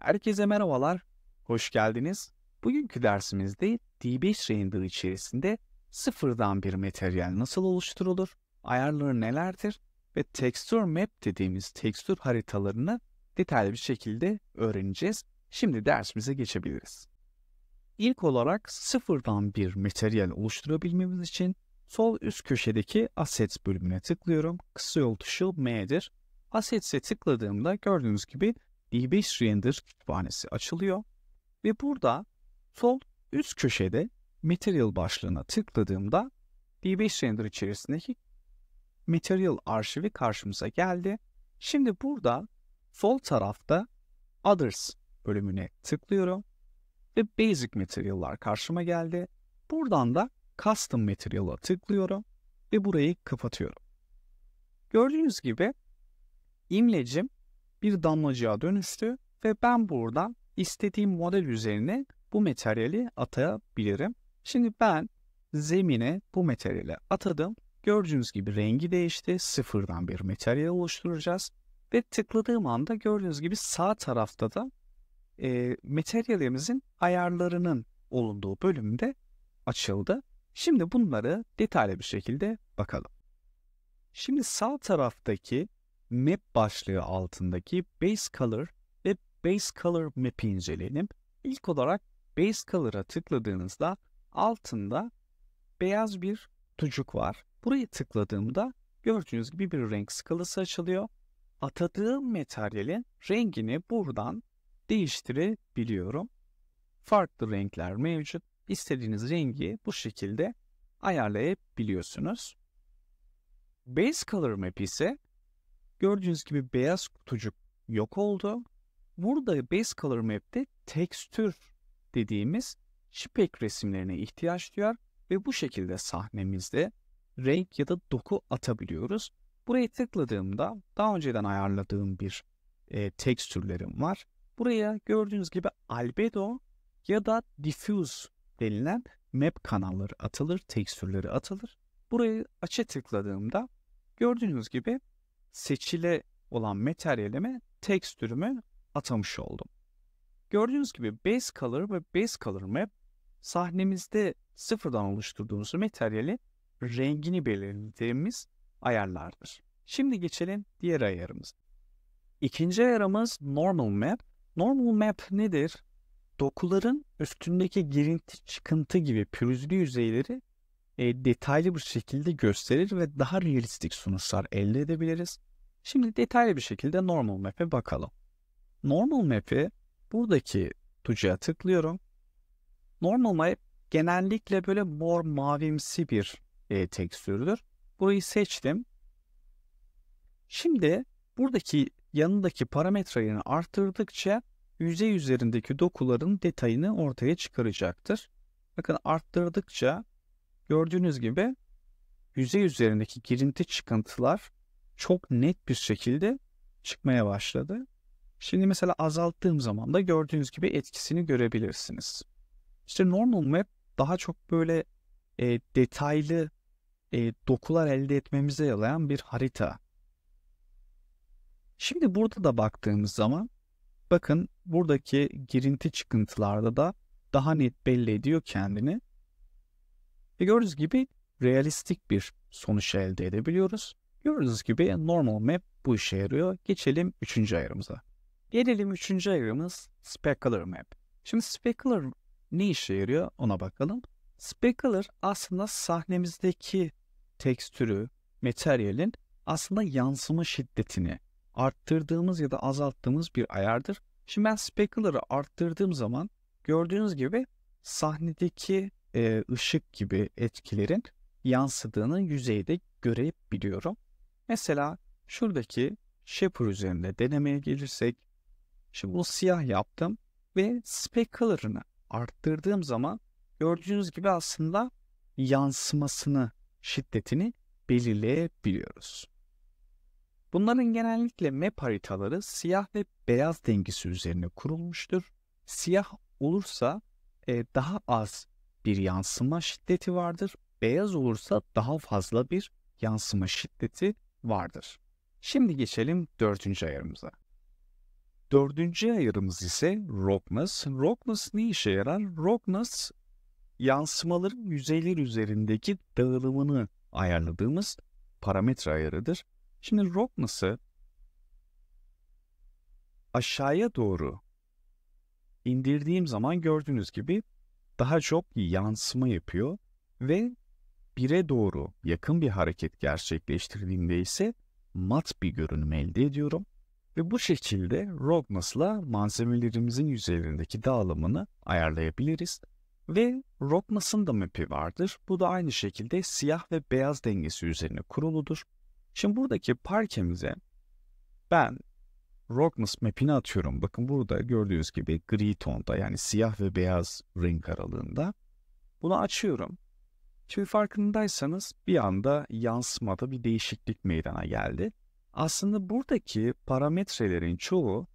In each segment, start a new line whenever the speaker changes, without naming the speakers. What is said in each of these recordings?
Herkese merhabalar, hoş geldiniz. Bugünkü dersimizde D5 Render içerisinde sıfırdan bir materyal nasıl oluşturulur, ayarları nelerdir ve texture map dediğimiz texture haritalarını detaylı bir şekilde öğreneceğiz. Şimdi dersimize geçebiliriz. İlk olarak sıfırdan bir materyal oluşturabilmemiz için sol üst köşedeki Assets bölümüne tıklıyorum. Kısa yol tuşu M'dir. Assets'e tıkladığımda gördüğünüz gibi D5 Render kütüphanesi açılıyor ve burada sol üst köşede Material başlığına tıkladığımda D5 Render içerisindeki Material arşivi karşımıza geldi. Şimdi burada sol tarafta Others bölümüne tıklıyorum ve Basic Material'lar karşıma geldi. Buradan da Custom Material'a tıklıyorum ve burayı kapatıyorum. Gördüğünüz gibi imlecim bir damlacığa dönüştü ve ben buradan istediğim model üzerine bu materyali atayabilirim. Şimdi ben zemine bu materyali atadım. Gördüğünüz gibi rengi değişti. Sıfırdan bir materyal oluşturacağız. Ve tıkladığım anda gördüğünüz gibi sağ tarafta da e, materyalimizin ayarlarının olunduğu bölümde açıldı. Şimdi bunları detaylı bir şekilde bakalım. Şimdi sağ taraftaki map başlığı altındaki base color ve base color map'i inceleyelim. İlk olarak base color'a tıkladığınızda altında beyaz bir tucuk var. Buraya tıkladığımda gördüğünüz gibi bir renk skalası açılıyor. Atadığım materyalin rengini buradan değiştirebiliyorum. Farklı renkler mevcut. İstediğiniz rengi bu şekilde ayarlayabiliyorsunuz. Base Color Map ise Gördüğünüz gibi beyaz kutucuk yok oldu. Burada Base Color Map'te tekstür dediğimiz JPEG resimlerine ihtiyaç duyar ve bu şekilde sahnemizde renk ya da doku atabiliyoruz. Buraya tıkladığımda daha önceden ayarladığım bir e, tekstürlerim var. Buraya gördüğünüz gibi albedo ya da diffuse denilen map kanalları atılır, tekstürleri atılır. Burayı açı tıkladığımda gördüğünüz gibi seçile olan materyalime tekstürümü atamış oldum. Gördüğünüz gibi base color ve base color map sahnemizde sıfırdan oluşturduğumuz materyali rengini belirlediğimiz ayarlardır. Şimdi geçelim diğer ayarımız. İkinci ayarımız normal map. Normal map nedir? Dokuların üstündeki girinti çıkıntı gibi pürüzlü yüzeyleri e, detaylı bir şekilde gösterir ve daha realistik sonuçlar elde edebiliriz. Şimdi detaylı bir şekilde normal map'e bakalım. Normal map'i buradaki tucuya tıklıyorum. Normal map genellikle böyle mor mavimsi bir e, tekstürdür. Burayı seçtim. Şimdi buradaki yanındaki parametreyi arttırdıkça yüzey üzerindeki dokuların detayını ortaya çıkaracaktır. Bakın arttırdıkça gördüğünüz gibi yüzey üzerindeki girinti çıkıntılar çok net bir şekilde çıkmaya başladı. Şimdi mesela azalttığım zaman da gördüğünüz gibi etkisini görebilirsiniz. İşte normal map daha çok böyle e, detaylı e, dokular elde etmemize yarayan bir harita. Şimdi burada da baktığımız zaman bakın buradaki girinti çıkıntılarda da daha net belli ediyor kendini. Ve gördüğünüz gibi realistik bir sonuç elde edebiliyoruz. Gördüğünüz gibi normal map bu işe yarıyor. Geçelim üçüncü ayarımıza. Gelelim üçüncü ayarımız specular map. Şimdi specular ne işe yarıyor ona bakalım. Specular aslında sahnemizdeki tekstürü, materyalin aslında yansıma şiddetini arttırdığımız ya da azalttığımız bir ayardır. Şimdi ben specular'ı arttırdığım zaman gördüğünüz gibi sahnedeki e, ışık gibi etkilerin yansıdığını yüzeyde görebiliyorum. Mesela şuradaki Shaper üzerinde denemeye gelirsek şimdi bunu siyah yaptım ve spec color'ını arttırdığım zaman gördüğünüz gibi aslında yansımasını, şiddetini belirleyebiliyoruz. Bunların genellikle map haritaları siyah ve beyaz dengesi üzerine kurulmuştur. Siyah olursa e, daha az bir yansıma şiddeti vardır. Beyaz olursa daha fazla bir yansıma şiddeti vardır. Şimdi geçelim dördüncü ayarımıza. Dördüncü ayarımız ise rockness. Rockness ne işe yarar? Rockness yansımaların yüzeyler üzerindeki dağılımını ayarladığımız parametre ayarıdır. Şimdi rockness'ı aşağıya doğru indirdiğim zaman gördüğünüz gibi daha çok yansıma yapıyor ve 1'e doğru yakın bir hareket gerçekleştirdiğimde ise mat bir görünüm elde ediyorum. Ve bu şekilde Rognus'la malzemelerimizin yüzeylerindeki dağılımını ayarlayabiliriz. Ve Rognus'ın da map'i vardır. Bu da aynı şekilde siyah ve beyaz dengesi üzerine kuruludur. Şimdi buradaki parkemize ben Rognus map'ini atıyorum. Bakın burada gördüğünüz gibi gri tonda yani siyah ve beyaz renk aralığında. Bunu açıyorum Şimdi farkındaysanız bir anda yansımada bir değişiklik meydana geldi. Aslında buradaki parametrelerin çoğu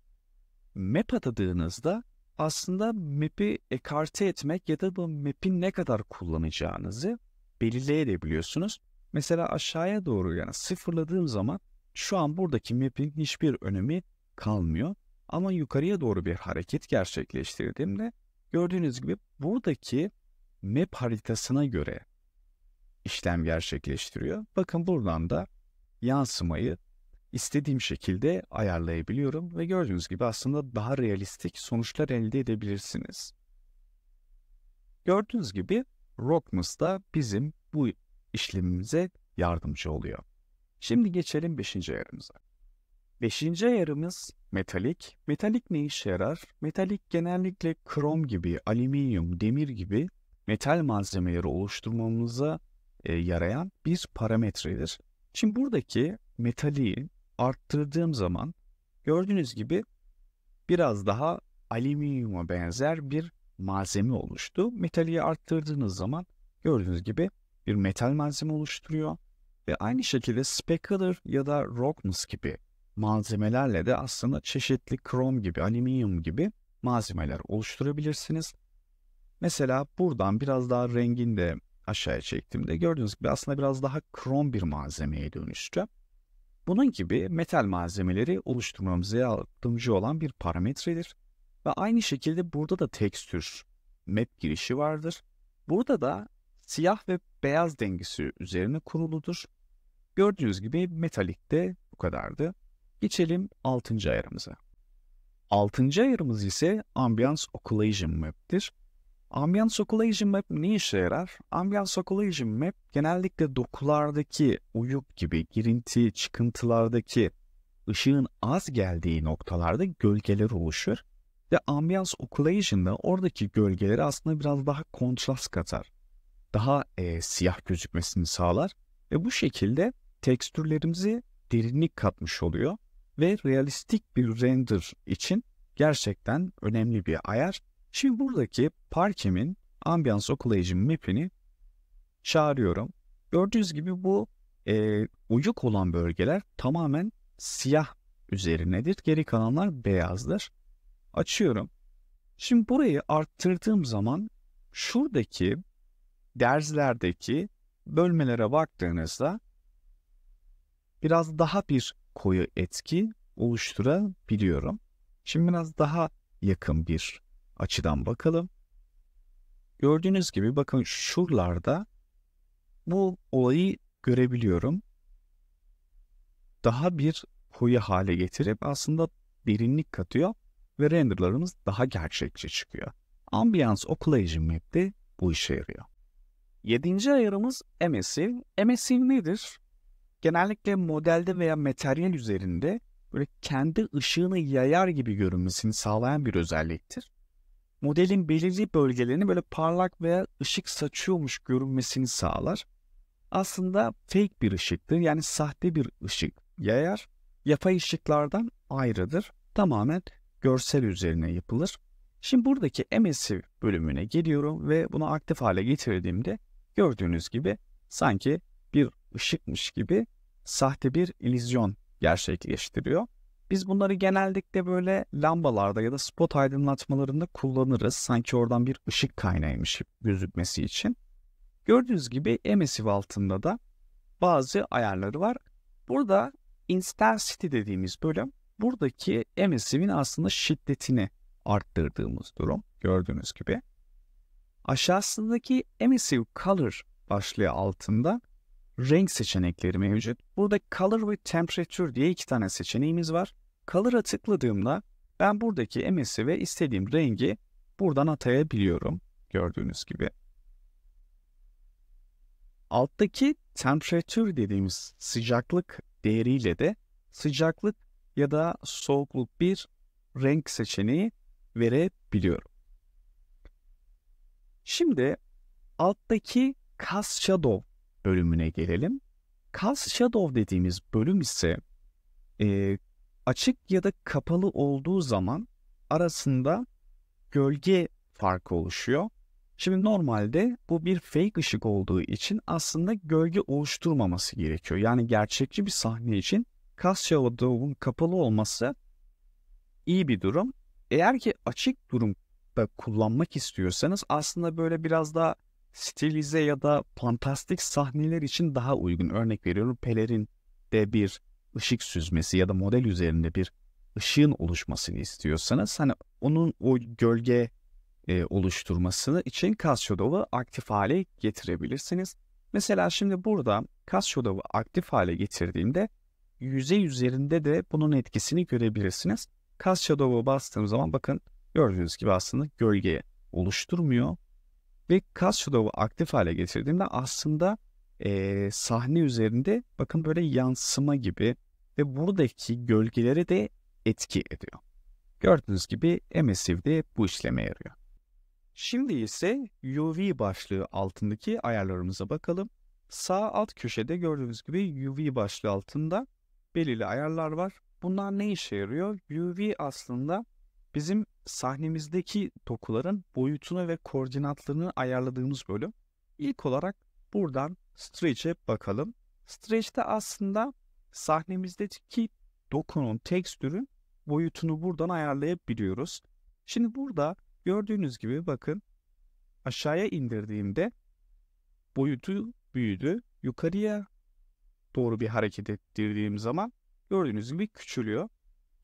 map atadığınızda aslında map'i ekarte etmek ya da bu map'in ne kadar kullanacağınızı belirleyebiliyorsunuz. Mesela aşağıya doğru yani sıfırladığım zaman şu an buradaki map'in hiçbir önemi kalmıyor. Ama yukarıya doğru bir hareket gerçekleştirdiğimde gördüğünüz gibi buradaki map haritasına göre işlem gerçekleştiriyor. Bakın buradan da yansımayı istediğim şekilde ayarlayabiliyorum ve gördüğünüz gibi aslında daha realistik sonuçlar elde edebilirsiniz. Gördüğünüz gibi Rockmus da bizim bu işlemimize yardımcı oluyor. Şimdi geçelim 5. ayarımıza. 5. ayarımız metalik. Metalik ne işe yarar? Metalik genellikle krom gibi, alüminyum, demir gibi metal malzemeleri oluşturmamıza e, yarayan bir parametredir. Şimdi buradaki metali arttırdığım zaman gördüğünüz gibi biraz daha alüminyuma benzer bir malzeme oluştu. Metaliyi arttırdığınız zaman gördüğünüz gibi bir metal malzeme oluşturuyor. Ve aynı şekilde specular ya da rockness gibi malzemelerle de aslında çeşitli krom gibi, alüminyum gibi malzemeler oluşturabilirsiniz. Mesela buradan biraz daha rengin de aşağıya çektiğimde gördüğünüz gibi aslında biraz daha krom bir malzemeye dönüştü. Bunun gibi metal malzemeleri oluşturmamıza yardımcı olan bir parametredir. Ve aynı şekilde burada da tekstür map girişi vardır. Burada da siyah ve beyaz dengisi üzerine kuruludur. Gördüğünüz gibi metalik de bu kadardı. Geçelim 6. ayarımıza. 6. ayarımız ise Ambience Occlusion Map'tir. Ambient Occlusion Map ne işe yarar? Ambient Occlusion Map genellikle dokulardaki uyup gibi girinti çıkıntılardaki ışığın az geldiği noktalarda gölgeler oluşur ve Occlusion da oradaki gölgeleri aslında biraz daha kontrast katar. Daha e, siyah gözükmesini sağlar ve bu şekilde tekstürlerimizi derinlik katmış oluyor ve realistik bir render için gerçekten önemli bir ayar Şimdi buradaki parkimin ambiyans okulayıcı map'ini çağırıyorum. Gördüğünüz gibi bu e, uyuk olan bölgeler tamamen siyah üzerinedir. Geri kalanlar beyazdır. Açıyorum. Şimdi burayı arttırdığım zaman şuradaki derzlerdeki bölmelere baktığınızda biraz daha bir koyu etki oluşturabiliyorum. Şimdi biraz daha yakın bir açıdan bakalım. Gördüğünüz gibi bakın şuralarda bu olayı görebiliyorum. Daha bir koyu hale getirip aslında derinlik katıyor ve renderlarımız daha gerçekçi çıkıyor. Ambiance Occlusion Map'te bu işe yarıyor. Yedinci ayarımız emissive. Emissive nedir? Genellikle modelde veya materyal üzerinde böyle kendi ışığını yayar gibi görünmesini sağlayan bir özelliktir modelin belirli bölgelerini böyle parlak veya ışık saçıyormuş görünmesini sağlar. Aslında fake bir ışıktır yani sahte bir ışık yayar. Yapay ışıklardan ayrıdır. Tamamen görsel üzerine yapılır. Şimdi buradaki emesi bölümüne geliyorum ve bunu aktif hale getirdiğimde gördüğünüz gibi sanki bir ışıkmış gibi sahte bir illüzyon gerçekleştiriyor. Biz bunları genellikle böyle lambalarda ya da spot aydınlatmalarında kullanırız. Sanki oradan bir ışık kaynağıymış gözükmesi için. Gördüğünüz gibi emesif altında da bazı ayarları var. Burada intensity dediğimiz bölüm buradaki emesivin aslında şiddetini arttırdığımız durum gördüğünüz gibi. Aşağısındaki emissive color başlığı altında renk seçenekleri mevcut. Burada Color ve Temperature diye iki tane seçeneğimiz var. Color'a tıkladığımda ben buradaki MS'i ve istediğim rengi buradan atayabiliyorum. Gördüğünüz gibi. Alttaki Temperature dediğimiz sıcaklık değeriyle de sıcaklık ya da soğukluk bir renk seçeneği verebiliyorum. Şimdi alttaki Cast Shadow bölümüne gelelim. Cast Shadow dediğimiz bölüm ise e, açık ya da kapalı olduğu zaman arasında gölge farkı oluşuyor. Şimdi normalde bu bir fake ışık olduğu için aslında gölge oluşturmaması gerekiyor. Yani gerçekçi bir sahne için kas Shadow'un kapalı olması iyi bir durum. Eğer ki açık durumda kullanmak istiyorsanız aslında böyle biraz daha stilize ya da fantastik sahneler için daha uygun. Örnek veriyorum pelerin de bir ışık süzmesi ya da model üzerinde bir ışığın oluşmasını istiyorsanız hani onun o gölge e, oluşturmasını için Casio aktif hale getirebilirsiniz. Mesela şimdi burada Casio aktif hale getirdiğimde yüzey üzerinde de bunun etkisini görebilirsiniz. Casio bastığım zaman bakın gördüğünüz gibi aslında gölge oluşturmuyor ve Casiolov'u aktif hale getirdiğimde aslında e, sahne üzerinde bakın böyle yansıma gibi ve buradaki gölgeleri de etki ediyor. Gördüğünüz gibi MSIV de bu işleme yarıyor. Şimdi ise UV başlığı altındaki ayarlarımıza bakalım. Sağ alt köşede gördüğünüz gibi UV başlığı altında belirli ayarlar var. Bunlar ne işe yarıyor? UV aslında bizim sahnemizdeki dokuların boyutunu ve koordinatlarını ayarladığımız bölüm. İlk olarak buradan stretch'e bakalım. Stretch'te aslında sahnemizdeki dokunun tekstürün boyutunu buradan ayarlayabiliyoruz. Şimdi burada gördüğünüz gibi bakın aşağıya indirdiğimde boyutu büyüdü. Yukarıya doğru bir hareket ettirdiğim zaman gördüğünüz gibi küçülüyor.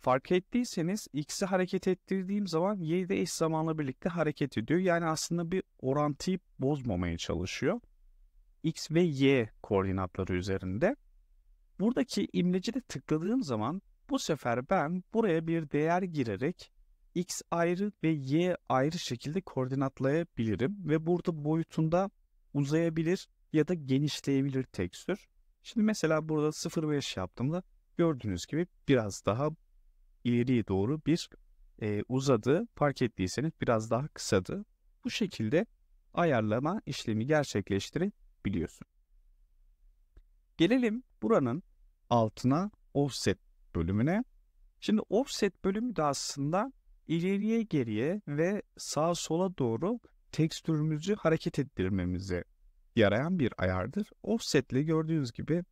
Fark ettiyseniz x'i hareket ettirdiğim zaman y de eş zamanla birlikte hareket ediyor. Yani aslında bir orantıyı bozmamaya çalışıyor. x ve y koordinatları üzerinde. Buradaki imlecide tıkladığım zaman bu sefer ben buraya bir değer girerek x ayrı ve y ayrı şekilde koordinatlayabilirim ve burada boyutunda uzayabilir ya da genişleyebilir tekstür. Şimdi mesela burada 0 ve 5 yaptığımda gördüğünüz gibi biraz daha ileriye doğru bir e, uzadı. Fark ettiyseniz biraz daha kısadı. Bu şekilde ayarlama işlemi gerçekleştirebiliyorsun. Gelelim buranın altına offset bölümüne. Şimdi offset bölümü de aslında ileriye geriye ve sağa sola doğru tekstürümüzü hareket ettirmemize yarayan bir ayardır. Offset ile gördüğünüz gibi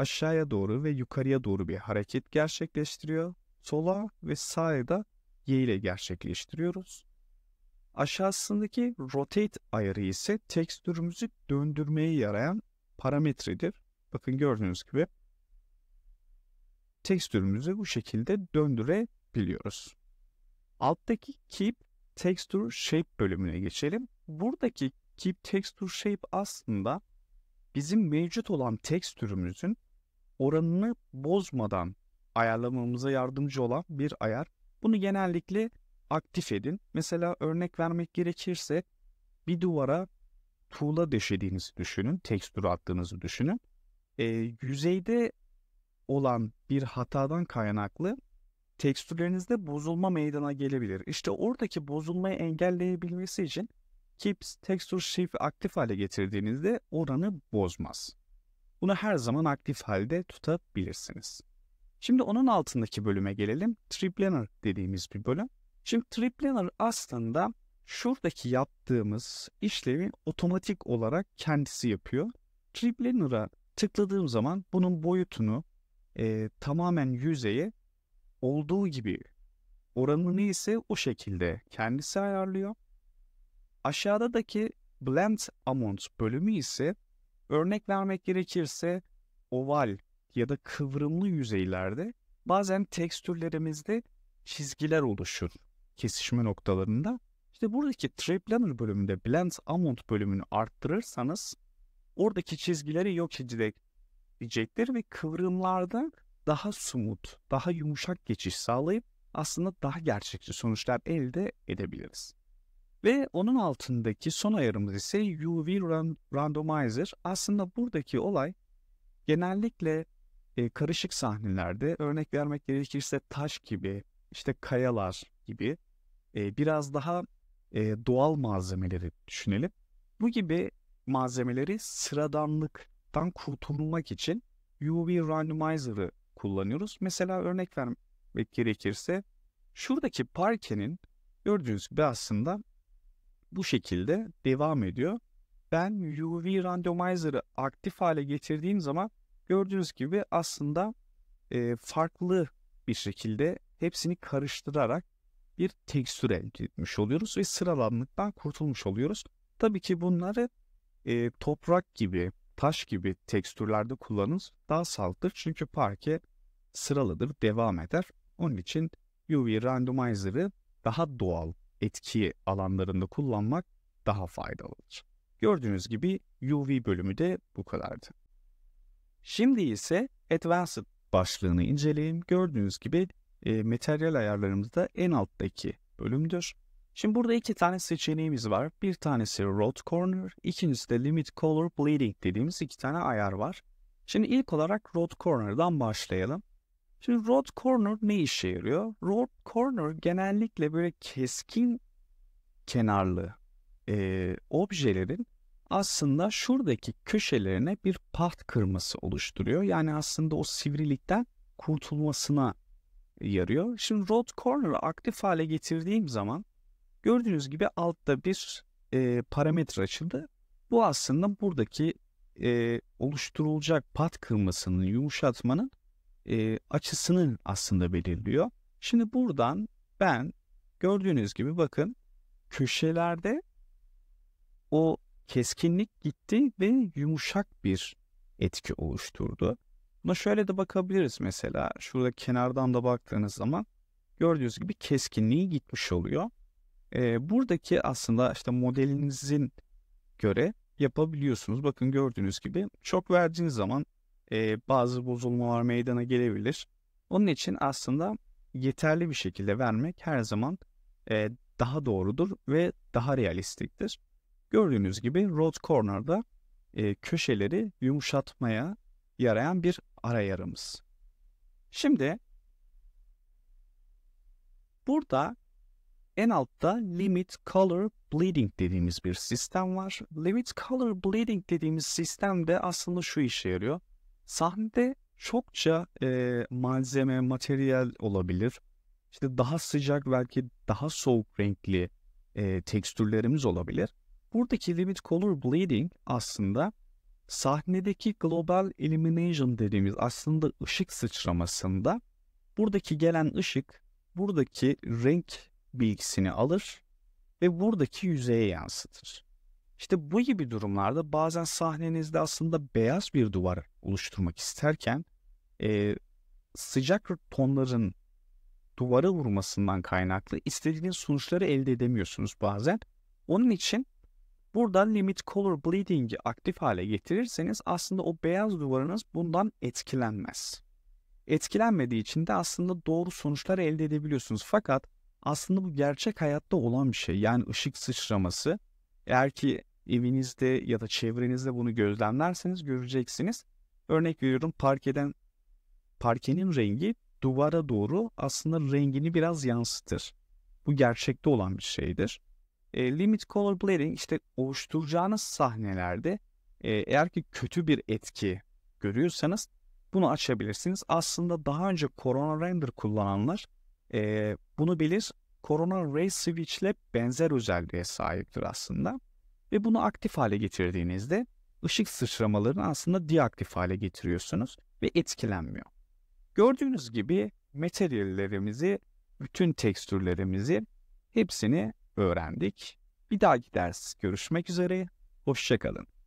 aşağıya doğru ve yukarıya doğru bir hareket gerçekleştiriyor. Sola ve sağa da Y ile gerçekleştiriyoruz. Aşağısındaki rotate ayarı ise tekstürümüzü döndürmeye yarayan parametredir. Bakın gördüğünüz gibi tekstürümüzü bu şekilde döndürebiliyoruz. Alttaki keep texture shape bölümüne geçelim. Buradaki keep texture shape aslında bizim mevcut olan tekstürümüzün oranını bozmadan ayarlamamıza yardımcı olan bir ayar. Bunu genellikle aktif edin. Mesela örnek vermek gerekirse bir duvara tuğla döşediğinizi düşünün, tekstür attığınızı düşünün. E, yüzeyde olan bir hatadan kaynaklı tekstürlerinizde bozulma meydana gelebilir. İşte oradaki bozulmayı engelleyebilmesi için Kips Texture Shift aktif hale getirdiğinizde oranı bozmaz. Bunu her zaman aktif halde tutabilirsiniz. Şimdi onun altındaki bölüme gelelim. Triplanner dediğimiz bir bölüm. Şimdi Triplanner aslında şuradaki yaptığımız işlemi otomatik olarak kendisi yapıyor. Triplanner'a tıkladığım zaman bunun boyutunu e, tamamen yüzeye olduğu gibi oranını ise o şekilde kendisi ayarlıyor. Aşağıdaki Blend Amount bölümü ise Örnek vermek gerekirse oval ya da kıvrımlı yüzeylerde bazen tekstürlerimizde çizgiler oluşur kesişme noktalarında. İşte buradaki Triplanner bölümünde Blend Amount bölümünü arttırırsanız oradaki çizgileri yok edecek, ve kıvrımlarda daha smooth, daha yumuşak geçiş sağlayıp aslında daha gerçekçi sonuçlar elde edebiliriz. Ve onun altındaki son ayarımız ise UV Randomizer. Aslında buradaki olay genellikle e, karışık sahnelerde örnek vermek gerekirse taş gibi, işte kayalar gibi e, biraz daha e, doğal malzemeleri düşünelim. Bu gibi malzemeleri sıradanlıktan kurtulmak için UV randomizer'ı kullanıyoruz. Mesela örnek vermek gerekirse şuradaki parkenin gördüğünüz gibi aslında bu şekilde devam ediyor. Ben UV randomizer'ı aktif hale getirdiğim zaman gördüğünüz gibi aslında e, farklı bir şekilde hepsini karıştırarak bir tekstür elde etmiş oluyoruz ve sıralanlıktan kurtulmuş oluyoruz. Tabii ki bunları e, toprak gibi, taş gibi tekstürlerde kullanınız daha sağlıklı çünkü parke sıralıdır, devam eder. Onun için UV randomizer'ı daha doğal etki alanlarında kullanmak daha faydalı olur. Gördüğünüz gibi UV bölümü de bu kadardı. Şimdi ise Advanced başlığını inceleyelim. Gördüğünüz gibi e, materyal ayarlarımız da en alttaki bölümdür. Şimdi burada iki tane seçeneğimiz var. Bir tanesi Road Corner, ikincisi de Limit Color Bleeding dediğimiz iki tane ayar var. Şimdi ilk olarak Road Corner'dan başlayalım. Şimdi road corner ne işe yarıyor? Road corner genellikle böyle keskin kenarlı e, objelerin aslında şuradaki köşelerine bir paht kırması oluşturuyor. Yani aslında o sivrilikten kurtulmasına yarıyor. Şimdi road corner'ı aktif hale getirdiğim zaman gördüğünüz gibi altta bir e, parametre açıldı. Bu aslında buradaki e, oluşturulacak pat kırmasının yumuşatmanın e, açısının aslında belirliyor. Şimdi buradan ben gördüğünüz gibi bakın köşelerde o keskinlik gitti ve yumuşak bir etki oluşturdu. Buna şöyle de bakabiliriz mesela. Şurada kenardan da baktığınız zaman gördüğünüz gibi keskinliği gitmiş oluyor. E, buradaki aslında işte modelinizin göre yapabiliyorsunuz. Bakın gördüğünüz gibi çok verdiğiniz zaman e, bazı bozulmalar meydana gelebilir. Onun için aslında yeterli bir şekilde vermek her zaman e, daha doğrudur ve daha realistiktir. Gördüğünüz gibi road corner'da e, köşeleri yumuşatmaya yarayan bir ara yarımız. Şimdi burada en altta limit color bleeding dediğimiz bir sistem var. Limit color bleeding dediğimiz sistem de aslında şu işe yarıyor. Sahnede çokça e, malzeme, materyal olabilir. İşte daha sıcak belki daha soğuk renkli e, tekstürlerimiz olabilir. Buradaki limit color bleeding aslında sahnedeki global illumination dediğimiz aslında ışık sıçramasında buradaki gelen ışık buradaki renk bilgisini alır ve buradaki yüzeye yansıtır. İşte bu gibi durumlarda bazen sahnenizde aslında beyaz bir duvar oluşturmak isterken e, sıcak tonların duvara vurmasından kaynaklı istediğiniz sonuçları elde edemiyorsunuz bazen. Onun için buradan limit color bleeding'i aktif hale getirirseniz aslında o beyaz duvarınız bundan etkilenmez. Etkilenmediği için de aslında doğru sonuçlar elde edebiliyorsunuz. Fakat aslında bu gerçek hayatta olan bir şey. Yani ışık sıçraması eğer ki evinizde ya da çevrenizde bunu gözlemlerseniz göreceksiniz. Örnek veriyorum parkeden parkenin rengi duvara doğru aslında rengini biraz yansıtır. Bu gerçekte olan bir şeydir. E, limit color blurring işte oluşturacağınız sahnelerde e, eğer ki kötü bir etki görüyorsanız bunu açabilirsiniz. Aslında daha önce Corona Render kullananlar e, bunu bilir. Corona Ray Switch ile benzer özelliğe sahiptir aslında ve bunu aktif hale getirdiğinizde ışık sıçramalarını aslında deaktif hale getiriyorsunuz ve etkilenmiyor. Gördüğünüz gibi materyallerimizi, bütün tekstürlerimizi hepsini öğrendik. Bir dahaki ders görüşmek üzere, hoşçakalın.